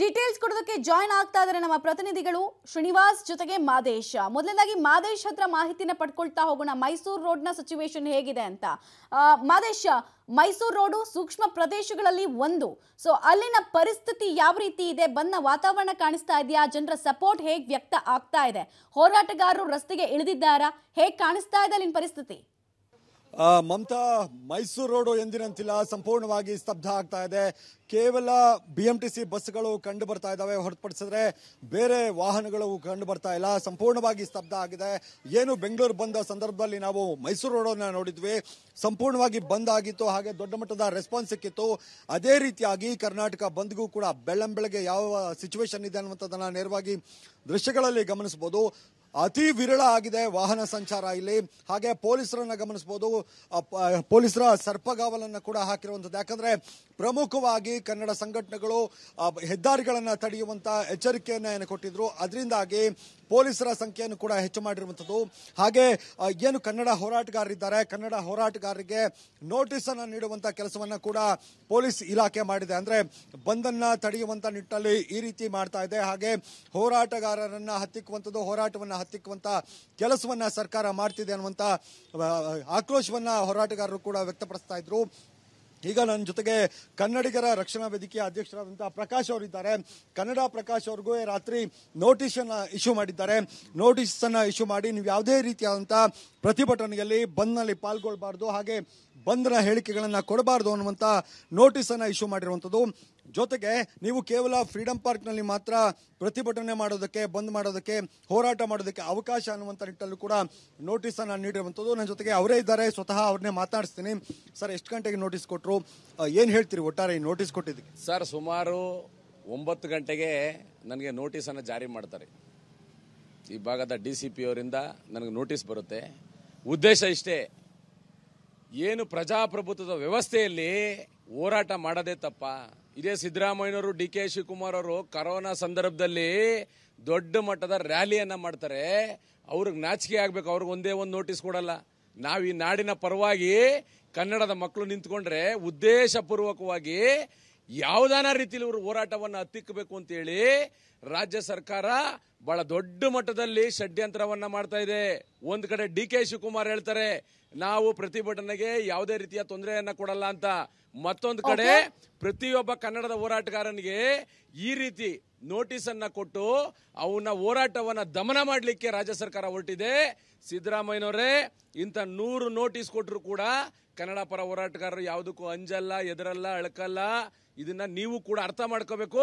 details ಕೊಡೋದಕ್ಕೆ join ಆಗ್ತಾ ಇದ್ದಾರೆ ನಮ್ಮ ಪ್ರತಿನಿಧಿಗಳು ಶ್ರೀನಿವಾಸ್ ಜೊತೆಗೆ ಮಾದೇಶ್ ಮೊದಲನೇದಾಗಿ ಮಾದೇಶ್ ಹತ್ರ ಮಾಹಿತಿನ ಪಡ್ಕೊಳ್ತಾ ಹೋಗೋಣ ಮೈಸೂರು ರೋಡ್ನ ಸಿಚುವೇಶನ್ ಹೇಗಿದೆ ಅಂತ ಮಾದೇಶ್ ಮೈಸೂರು ರೋಡು ಸೂಕ್ಷ್ಮ ಪ್ರದೇಶಗಳಲ್ಲಿ ಒಂದು ಸೊ ಅಲ್ಲಿನ ಪರಿಸ್ಥಿತಿ ಯಾವ ರೀತಿ ಇದೆ ಬಂದ ವಾತಾವರಣ ಕಾಣಿಸ್ತಾ ಇದೆಯಾ ಜನರ ಸಪೋರ್ಟ್ ಹೇಗೆ ವ್ಯಕ್ತ ಆಗ್ತಾ ಇದೆ ಹೋರಾಟಗಾರರು ರಸ್ತೆಗೆ ಇಳಿದಿದ್ದಾರಾ ಹೇಗೆ ಕಾಣಿಸ್ತಾ ಇದೆ ಅಲ್ಲಿನ ಪರಿಸ್ಥಿತಿ ಮಮತಾ ಮೈಸೂರು ರೋಡು ಎಂದಿನಂತಿಲ್ಲ ಸಂಪೂರ್ಣವಾಗಿ ಸ್ತಬ್ಧ ಆಗ್ತಾ ಇದೆ ಕೇವಲ ಬಿ ಎಂ ಟಿ ಸಿ ಬಸ್ಗಳು ಕಂಡು ಬರ್ತಾ ಇದ್ದಾವೆ ಹೊರತುಪಡಿಸಿದ್ರೆ ಬೇರೆ ವಾಹನಗಳು ಕಂಡು ಬರ್ತಾ ಇಲ್ಲ ಸಂಪೂರ್ಣವಾಗಿ ಸ್ತಬ್ಧ ಆಗಿದೆ ಏನು ಬೆಂಗಳೂರು ಬಂದ ಸಂದರ್ಭದಲ್ಲಿ ನಾವು ಮೈಸೂರು ರೋಡನ್ನು ನೋಡಿದ್ವಿ ಸಂಪೂರ್ಣವಾಗಿ ಬಂದ್ ಆಗಿತ್ತು ಹಾಗೆ ದೊಡ್ಡ ಮಟ್ಟದ ರೆಸ್ಪಾನ್ಸ್ ಸಿಕ್ಕಿತ್ತು ಅದೇ ರೀತಿಯಾಗಿ ಕರ್ನಾಟಕ ಬಂದ್ಗೂ ಕೂಡ ಬೆಳ್ಳಂಬೆಳಗ್ಗೆ ಯಾವ ಸಿಚುವೇಶನ್ ಇದೆ ಅನ್ನುವಂಥದ್ದನ್ನು ನೇರವಾಗಿ ದೃಶ್ಯಗಳಲ್ಲಿ ಗಮನಿಸಬಹುದು ಅತಿ ವಿರಳ ಆಗಿದೆ ವಾಹನ ಸಂಚಾರ ಇಲ್ಲಿ ಹಾಗೆ ಪೊಲೀಸರನ್ನ ಗಮನಿಸಬಹುದು ಪೊಲೀಸರ ಸರ್ಪಗಾವಲನ್ನು ಕೂಡ ಹಾಕಿರುವಂಥದ್ದು ಯಾಕಂದ್ರೆ ಪ್ರಮುಖವಾಗಿ ಕನ್ನಡ ಸಂಘಟನೆಗಳು ಹೆದ್ದಾರಿಗಳನ್ನು ತಡೆಯುವಂತ ಎಚ್ಚರಿಕೆಯನ್ನು ಏನು ಕೊಟ್ಟಿದ್ರು ಅದರಿಂದಾಗಿ ಪೊಲೀಸರ ಸಂಖ್ಯೆಯನ್ನು ಕೂಡ ಹೆಚ್ಚು ಮಾಡಿರುವಂಥದ್ದು ಹಾಗೆ ಏನು ಕನ್ನಡ ಹೋರಾಟಗಾರರಿದ್ದಾರೆ ಕನ್ನಡ ಹೋರಾಟಗಾರರಿಗೆ ನೋಟಿಸ್ ಅನ್ನು ನೀಡುವಂತ ಕೆಲಸವನ್ನ ಕೂಡ ಪೊಲೀಸ್ ಇಲಾಖೆ ಮಾಡಿದೆ ಅಂದ್ರೆ ಬಂದನ್ನ ತಡೆಯುವಂತ ನಿಟ್ಟಲ್ಲಿ ಈ ರೀತಿ ಮಾಡ್ತಾ ಇದೆ ಹಾಗೆ ಹೋರಾಟಗಾರರನ್ನ ಹತ್ತಿಕ್ಕುವಂಥದ್ದು ಹೋರಾಟವನ್ನು ಹತ್ತಿಕ್ಕುವಂತಹ ಕೆಲಸವನ್ನ ಸರ್ಕಾರ ಮಾಡ್ತಿದೆ ಅನ್ನುವಂಥ ಆಕ್ರೋಶವನ್ನ ಹೋರಾಟಗಾರರು ಕೂಡ ವ್ಯಕ್ತಪಡಿಸ್ತಾ ಇದ್ರು ಈಗ ನನ್ನ ಜೊತೆಗೆ ಕನ್ನಡಿಗರ ರಕ್ಷಣಾ ವೇದಿಕೆಯ ಅಧ್ಯಕ್ಷರಾದಂತಹ ಪ್ರಕಾಶ್ ಅವರಿದ್ದಾರೆ ಕನ್ನಡ ಪ್ರಕಾಶ್ ಅವ್ರಿಗೂ ರಾತ್ರಿ ನೋಟಿಸ್ ಅನ್ನ ಇಶ್ಯೂ ಮಾಡಿದ್ದಾರೆ ನೋಟಿಸ್ ಅನ್ನ ಇಶ್ಯೂ ಮಾಡಿ ನೀವು ಯಾವುದೇ ರೀತಿಯಾದಂತಹ ಪ್ರತಿಭಟನೆಯಲ್ಲಿ ಬಂದ್ನಲ್ಲಿ ಪಾಲ್ಗೊಳ್ಬಾರ್ದು ಹಾಗೆ ಬಂದರ ಹೇಳಿಕೆಗಳನ್ನು ಕೊಡಬಾರ್ದು ಅನ್ನುವಂಥ ನೋಟಿಸನ್ನು ಇಶ್ಯೂ ಮಾಡಿರುವಂಥದ್ದು ಜೊತೆಗೆ ನೀವು ಕೇವಲ ಫ್ರೀಡಂ ಪಾರ್ಕ್ನಲ್ಲಿ ಮಾತ್ರ ಪ್ರತಿಭಟನೆ ಮಾಡೋದಕ್ಕೆ ಬಂದ್ ಮಾಡೋದಕ್ಕೆ ಹೋರಾಟ ಮಾಡೋದಕ್ಕೆ ಅವಕಾಶ ಅನ್ನುವಂಥ ನಿಟ್ಟಲ್ಲೂ ಕೂಡ ನೋಟಿಸನ್ನು ನೀಡಿರುವಂಥದ್ದು ನನ್ನ ಜೊತೆಗೆ ಅವರೇ ಇದ್ದಾರೆ ಸ್ವತಃ ಅವ್ರನ್ನೇ ಮಾತಾಡಿಸ್ತೀನಿ ಸರ್ ಎಷ್ಟು ಗಂಟೆಗೆ ನೋಟಿಸ್ ಕೊಟ್ಟರು ಏನು ಹೇಳ್ತೀರಿ ಒಟ್ಟಾರೆ ಈ ನೋಟಿಸ್ ಕೊಟ್ಟಿದ್ದಕ್ಕೆ ಸರ್ ಸುಮಾರು ಒಂಬತ್ತು ಗಂಟೆಗೆ ನನಗೆ ನೋಟಿಸನ್ನು ಜಾರಿ ಮಾಡ್ತಾರೆ ಈ ಭಾಗದ ಡಿ ಸಿ ಪಿ ಅವರಿಂದ ನನಗೆ ನೋಟಿಸ್ ಬರುತ್ತೆ ಉದ್ದೇಶ ಇಷ್ಟೇ ಏನು ಪ್ರಜಾಪ್ರಭುತ್ವದ ವ್ಯವಸ್ಥೆಯಲ್ಲಿ ಹೋರಾಟ ಮಾಡದೇ ತಪ್ಪ ಇದೇ ಸಿದ್ದರಾಮಯ್ಯನವರು ಡಿ ಕೆ ಶಿವಕುಮಾರ್ ಅವರು ಕರೋನಾ ಸಂದರ್ಭದಲ್ಲಿ ದೊಡ್ಡ ಮಟ್ಟದ ರ್ಯಾಲಿಯನ್ನ ಮಾಡ್ತಾರೆ ಅವ್ರಿಗೆ ನಾಚಿಕೆ ಆಗಬೇಕು ಅವ್ರಿಗೆ ಒಂದೇ ಒಂದು ನೋಟಿಸ್ ಕೊಡಲ್ಲ ನಾವು ಈ ನಾಡಿನ ಪರವಾಗಿ ಕನ್ನಡದ ಮಕ್ಕಳು ನಿಂತ್ಕೊಂಡ್ರೆ ಉದ್ದೇಶಪೂರ್ವಕವಾಗಿ ಯಾವುದಾನ ರೀತಿಯಲ್ಲಿ ಇವರು ಹೋರಾಟವನ್ನು ಹತ್ತಿಕ್ಕಬೇಕು ಅಂತೇಳಿ ರಾಜ್ಯ ಸರ್ಕಾರ ಬಹಳ ದೊಡ್ಡ ಮಟ್ಟದಲ್ಲಿ ಷಡ್ಯಂತ್ರವನ್ನ ಮಾಡ್ತಾ ಇದೆ ಒಂದ್ ಕಡೆ ಡಿ ಕೆ ಶಿವಕುಮಾರ್ ಹೇಳ್ತಾರೆ ನಾವು ಪ್ರತಿಭಟನೆಗೆ ಯಾವುದೇ ರೀತಿಯ ತೊಂದರೆಯನ್ನ ಕೊಡಲ್ಲ ಅಂತ ಮತ್ತೊಂದು ಕಡೆ ಪ್ರತಿಯೊಬ್ಬ ಕನ್ನಡದ ಹೋರಾಟಗಾರನಿಗೆ ಈ ರೀತಿ ನೋಟಿಸ್ ಅನ್ನ ಕೊಟ್ಟು ಅವನ ಹೋರಾಟವನ್ನ ದಮನ ಮಾಡಲಿಕ್ಕೆ ರಾಜ್ಯ ಸರ್ಕಾರ ಹೊರಟಿದೆ ಸಿದ್ದರಾಮಯ್ಯನವರೇ ಇಂಥ ನೂರು ನೋಟಿಸ್ ಕೊಟ್ಟರು ಕೂಡ ಕನ್ನಡ ಪರ ಹೋರಾಟಗಾರರು ಯಾವುದಕ್ಕೂ ಅಂಜಲ್ಲ ಎದರಲ್ಲ ಅಳಕಲ್ಲ ಇದನ್ನ ನೀವು ಕೂಡ ಅರ್ಥ ಮಾಡ್ಕೋಬೇಕು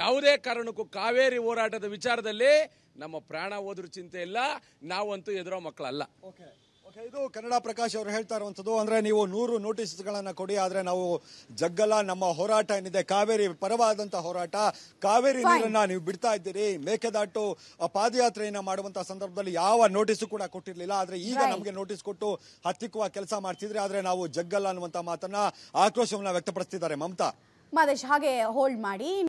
ಯಾವುದೇ ಕಾರಣಕ್ಕೂ ಕಾವೇರಿ ಹೋರಾಟದ ವಿಚಾರದಲ್ಲಿ ಮೇಲೆ ನಮ್ಮ ಪ್ರಾಣ ಹೋದ್ರೂ ಚಿಂತೆ ಇಲ್ಲ ನಾವಂತೂ ಎದುರೋ ಮಕ್ಕಳಲ್ಲ ಓಕೆ ಇದು ಕನ್ನಡ ಪ್ರಕಾಶ್ ಅವರು ಹೇಳ್ತಾ ಇರುವಂಥದ್ದು ಅಂದ್ರೆ ನೀವು ನೂರು ನೋಟಿಸ್ಗಳನ್ನ ಕೊಡಿ ಆದ್ರೆ ನಾವು ಜಗ್ಗಲ ನಮ್ಮ ಹೋರಾಟ ಏನಿದೆ ಕಾವೇರಿ ಪರವಾದಂತಹ ಹೋರಾಟ ಕಾವೇರಿ ನೀರನ್ನ ನೀವು ಬಿಡ್ತಾ ಇದ್ದೀರಿ ಮೇಕೆದಾಟು ಪಾದಯಾತ್ರೆಯನ್ನ ಮಾಡುವಂತಹ ಸಂದರ್ಭದಲ್ಲಿ ಯಾವ ನೋಟಿಸ್ ಕೂಡ ಕೊಟ್ಟಿರ್ಲಿಲ್ಲ ಆದ್ರೆ ಈಗ ನಮಗೆ ನೋಟಿಸ್ ಕೊಟ್ಟು ಹತ್ತಿಕ್ಕುವ ಕೆಲಸ ಮಾಡ್ತಿದ್ರೆ ಆದ್ರೆ ನಾವು ಜಗ್ಗಲ್ಲ ಅನ್ನುವಂತಹ ಮಾತನ್ನ ಆಕ್ರೋಶವನ್ನ ವ್ಯಕ್ತಪಡಿಸ್ತಿದ್ದಾರೆ ಮಮತಾ ಮಾದೇಶ್ ಹಾಗೆ ಹೋಲ್ಡ್ ಮಾಡಿ